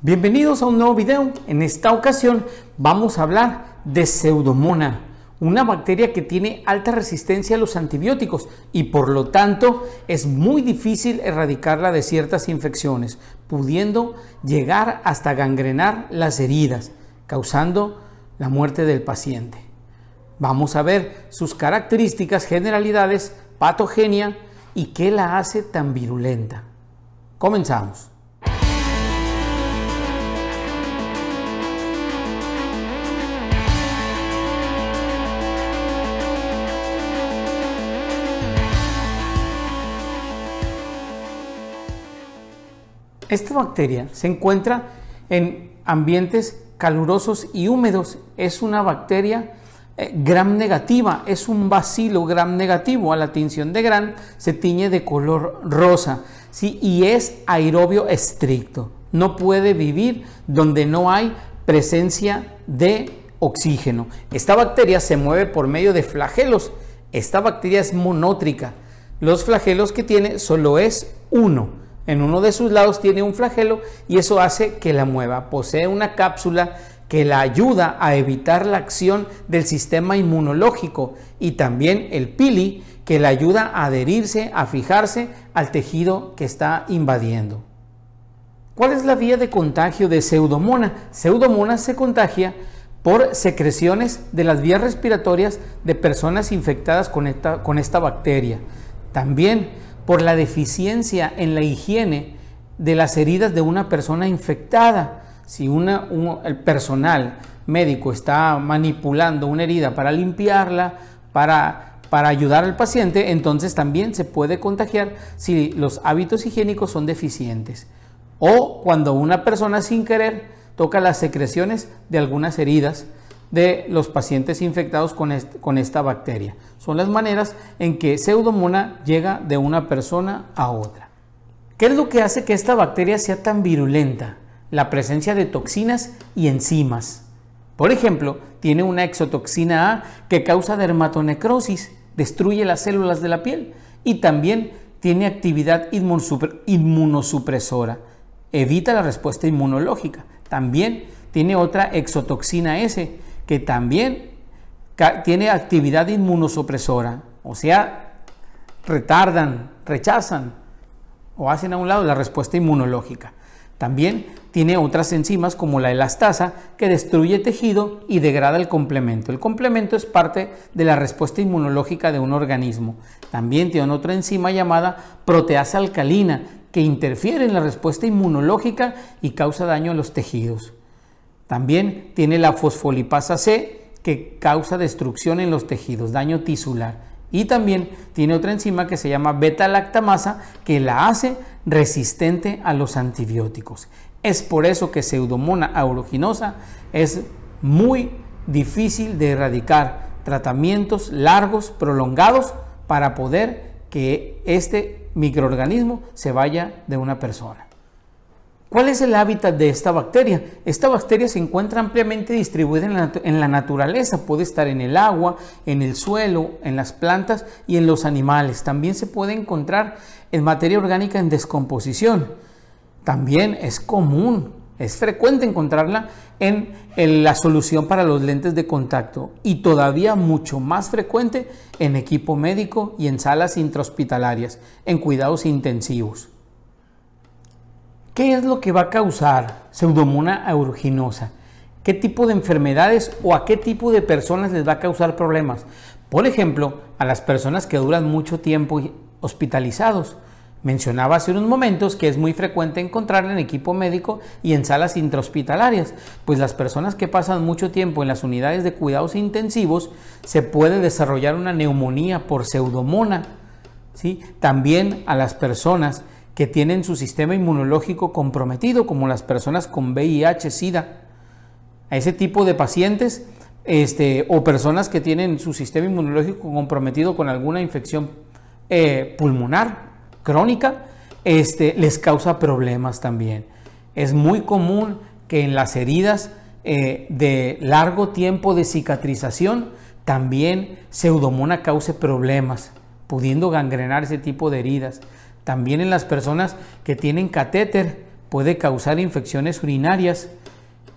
Bienvenidos a un nuevo video. En esta ocasión vamos a hablar de pseudomona, una bacteria que tiene alta resistencia a los antibióticos y por lo tanto es muy difícil erradicarla de ciertas infecciones, pudiendo llegar hasta gangrenar las heridas, causando la muerte del paciente. Vamos a ver sus características, generalidades, patogenia y qué la hace tan virulenta. Comenzamos. Esta bacteria se encuentra en ambientes calurosos y húmedos. Es una bacteria eh, gram negativa, es un bacilo gram negativo. A la tinción de gram se tiñe de color rosa ¿sí? y es aerobio estricto. No puede vivir donde no hay presencia de oxígeno. Esta bacteria se mueve por medio de flagelos. Esta bacteria es monótrica. Los flagelos que tiene solo es uno en uno de sus lados tiene un flagelo y eso hace que la mueva. Posee una cápsula que la ayuda a evitar la acción del sistema inmunológico y también el pili que la ayuda a adherirse, a fijarse al tejido que está invadiendo. ¿Cuál es la vía de contagio de Pseudomonas? Pseudomonas se contagia por secreciones de las vías respiratorias de personas infectadas con esta, con esta bacteria. También por la deficiencia en la higiene de las heridas de una persona infectada. Si el personal médico está manipulando una herida para limpiarla, para, para ayudar al paciente, entonces también se puede contagiar si los hábitos higiénicos son deficientes. O cuando una persona sin querer toca las secreciones de algunas heridas de los pacientes infectados con, esta bacteria. Son las maneras en que pseudomona llega de una persona a otra. ¿Qué es lo que hace que esta bacteria sea tan virulenta? La presencia de toxinas y enzimas. Por ejemplo, tiene una exotoxina A que causa dermatonecrosis, destruye las células de la piel y también tiene actividad inmunosupresora, evita la respuesta inmunológica. También tiene otra exotoxina S que también tiene actividad inmunosupresora, o sea, retardan, rechazan o hacen a un lado la respuesta inmunológica. También tiene otras enzimas como la elastasa que destruye tejido y degrada el complemento. El complemento es parte de la respuesta inmunológica de un organismo. También tiene otra enzima llamada proteasa alcalina que interfiere en la respuesta inmunológica y causa daño a los tejidos. También tiene la fosfolipasa C que causa destrucción en los tejidos, daño tisular. Y también tiene otra enzima que se llama beta-lactamasa que la hace resistente a los antibióticos. Es por eso que pseudomona aeruginosa es muy difícil de erradicar. Tratamientos largos, prolongados, para poder que este microorganismo se vaya de una persona. ¿Cuál es el hábitat de esta bacteria? Esta bacteria se encuentra ampliamente distribuida en la, naturaleza, puede estar en el agua, en el suelo, en las plantas y en los animales. También se puede encontrar en materia orgánica en descomposición. También es común, es frecuente encontrarla en la solución para los lentes de contacto y todavía mucho más frecuente en equipo médico y en salas intrahospitalarias, en cuidados intensivos. ¿Qué es lo que va a causar pseudomona aeruginosa? ¿Qué tipo de enfermedades o a qué tipo de personas les va a causar problemas? Por ejemplo, a las personas que duran mucho tiempo hospitalizados. Mencionaba hace unos momentos que es muy frecuente encontrarla en equipo médico y en salas intrahospitalarias, pues las personas que pasan mucho tiempo en las unidades de cuidados intensivos se puede desarrollar una neumonía por pseudomona. ¿sí? También a las personas que tienen su sistema inmunológico comprometido, como las personas con VIH, SIDA. A ese tipo de pacientes este, o personas que tienen su sistema inmunológico comprometido con alguna infección eh, pulmonar crónica, este, les causa problemas también. Es muy común que en las heridas eh, de largo tiempo de cicatrización también pseudomona cause problemas, pudiendo gangrenar ese tipo de heridas. También en las personas que tienen catéter puede causar infecciones urinarias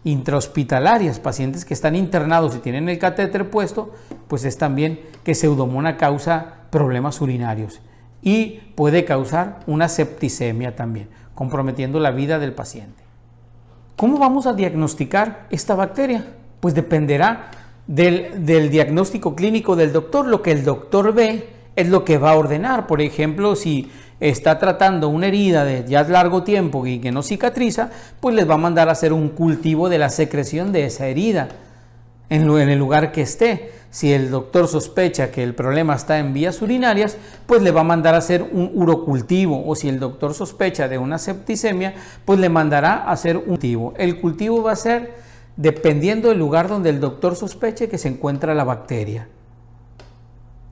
intrahospitalarias, pacientes que están internados y tienen el catéter puesto, pues es también que Pseudomonas causa problemas urinarios y puede causar una septicemia también, comprometiendo la vida del paciente. ¿Cómo vamos a diagnosticar esta bacteria? Pues dependerá del, del diagnóstico clínico del doctor, lo que el doctor ve es lo que va a ordenar. Por ejemplo, si está tratando una herida de ya largo tiempo y que no cicatriza, pues les va a mandar a hacer un cultivo de la secreción de esa herida en el lugar que esté. Si el doctor sospecha que el problema está en vías urinarias, pues le va a mandar a hacer un urocultivo. O si el doctor sospecha de una septicemia, pues le mandará a hacer un cultivo. El cultivo va a ser dependiendo del lugar donde el doctor sospeche que se encuentra la bacteria.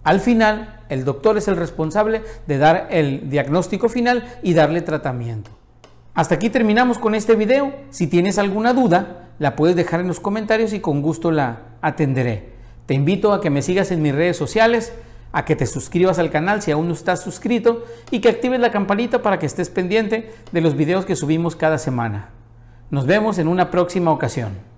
Al final, el doctor es el responsable de dar el diagnóstico final y darle tratamiento. Hasta aquí terminamos con este video. Si tienes alguna duda, la puedes dejar en los comentarios y con gusto la atenderé. Te invito a que me sigas en mis redes sociales, a que te suscribas al canal si aún no estás suscrito y que actives la campanita para que estés pendiente de los videos que subimos cada semana. Nos vemos en una próxima ocasión.